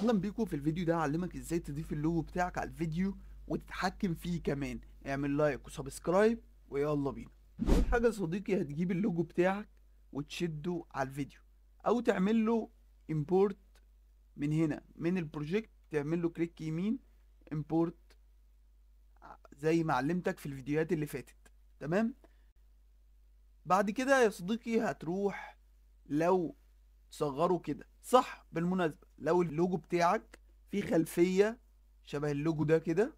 اهلا بيكم في الفيديو ده هعلمك ازاي تضيف اللوجو بتاعك على الفيديو وتتحكم فيه كمان اعمل لايك وسبسكرايب ويلا بينا اول حاجه يا صديقي هتجيب اللوجو بتاعك وتشده على الفيديو او تعمل له امبورت من هنا من البروجكت تعمل له كليك يمين امبورت زي ما علمتك في الفيديوهات اللي فاتت تمام بعد كده يا صديقي هتروح لو تصغره كده صح بالمناسبة لو اللوجو بتاعك فيه خلفية شبه اللوجو ده كده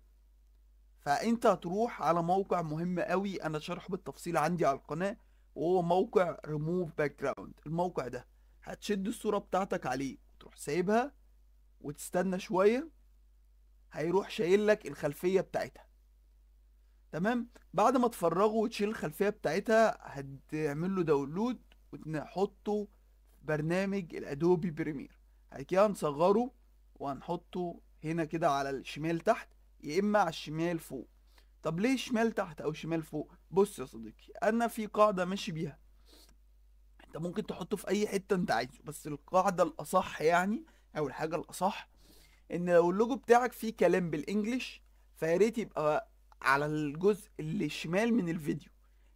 فانت هتروح على موقع مهم قوي انا شرحه بالتفصيل عندي على القناة وهو موقع ريموف باك جراوند الموقع ده هتشد الصورة بتاعتك عليه وتروح سايبها وتستنى شوية هيروح شايل لك الخلفية بتاعتها تمام بعد ما تفرغه وتشيل الخلفية بتاعتها هتعمل له داونلود وتحطه برنامج الادوبي بريمير بعد كده هنصغره وهنحطه هنا كده على الشمال تحت يا اما على الشمال فوق طب ليه شمال تحت او شمال فوق بص يا صديقي انا في قاعده ماشي بيها انت ممكن تحطه في اي حته انت عايزه بس القاعده الاصح يعني او الحاجه الاصح ان لو اللوجو بتاعك فيه كلام بالانجلش فيا ريت يبقى على الجزء اللي شمال من الفيديو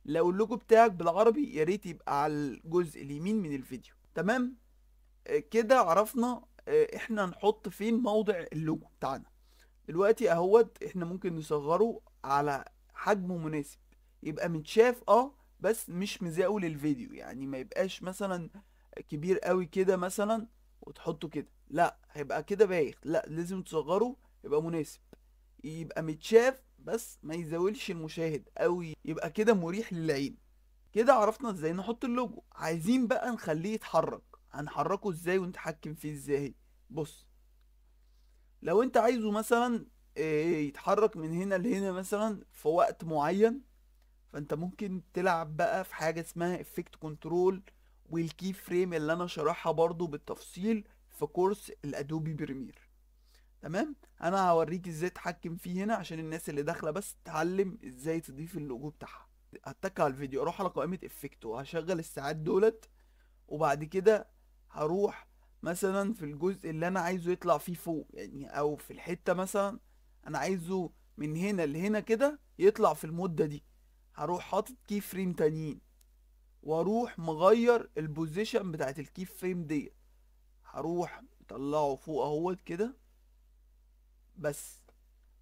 لو اللوجو بتاعك بالعربي يا ريت يبقى على الجزء اليمين من الفيديو تمام آه، كده عرفنا آه، احنا نحط فين موضع اللوجو بتاعنا دلوقتي اهوت احنا ممكن نصغره على حجمه مناسب يبقى متشاف اه بس مش مزاول الفيديو يعني ما يبقاش مثلا كبير قوي كده مثلا وتحطه كده لا هيبقى كده بايخ لا لازم تصغره يبقى مناسب يبقى متشاف بس ما يزاولش المشاهد قوي يبقى كده مريح للعين كده عرفنا ازاي نحط اللوجو عايزين بقى نخليه يتحرك هنحركه ازاي ونتحكم فيه ازاي بص لو انت عايزه مثلا آه، يتحرك من هنا لهنا مثلا في وقت معين فانت ممكن تلعب بقى في حاجه اسمها افكت كنترول والكي فريم اللي انا شرحها برضو بالتفصيل في كورس الادوبي بريمير تمام انا هوريك ازاي تحكم فيه هنا عشان الناس اللي داخله بس تتعلم ازاي تضيف اللوجو بتاعها هتك على الفيديو اروح على قائمه افكت وهشغل الساعات دولت وبعد كده هروح مثلا في الجزء اللي انا عايزه يطلع فيه فوق يعني او في الحته مثلا انا عايزه من هنا لهنا كده يطلع في المده دي هروح حاطط كي فريم تانيين واروح مغير البوزيشن بتاعت الكي فريم ديت هروح مطلعه فوق اهوت كده بس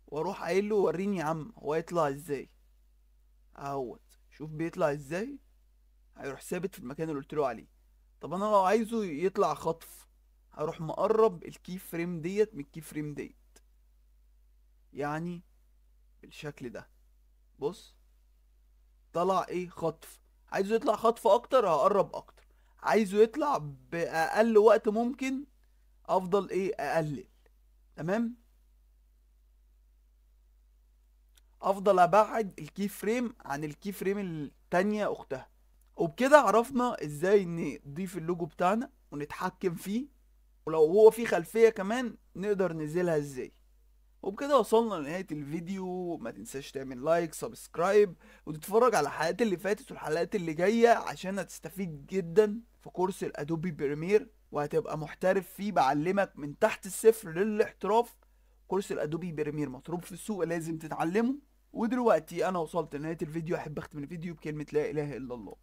واروح قايل له وريني يا عم هو يطلع ازاي اهوت شوف بيطلع ازاي هيروح ثابت في المكان اللي قلت له عليه طب انا لو عايزه يطلع خطف هروح مقرب الكي فريم ديت من الكي فريم ديت يعني بالشكل ده بص طلع ايه خطف عايزه يطلع خطف اكتر هقرب اكتر عايزه يطلع باقل وقت ممكن افضل ايه اقلل تمام افضل ابعد الكي فريم عن الكي فريم التانية اختها وبكده عرفنا ازاي نضيف اللوجو بتاعنا ونتحكم فيه ولو هو فيه خلفية كمان نقدر ننزلها ازاي وبكده وصلنا لنهاية الفيديو ما تنساش تعمل لايك سبسكرايب وتتفرج على الحلقات اللي فاتت والحلقات اللي جاية عشان هتستفيد جدا في كورس الادوبي بريمير وهتبقى محترف فيه بعلمك من تحت الصفر للاحتراف كورس الادوبي بريمير مطلوب في السوق لازم تتعلمه ودلوقتي انا وصلت لنهايه الفيديو احب اختم الفيديو بكلمه لا اله الا الله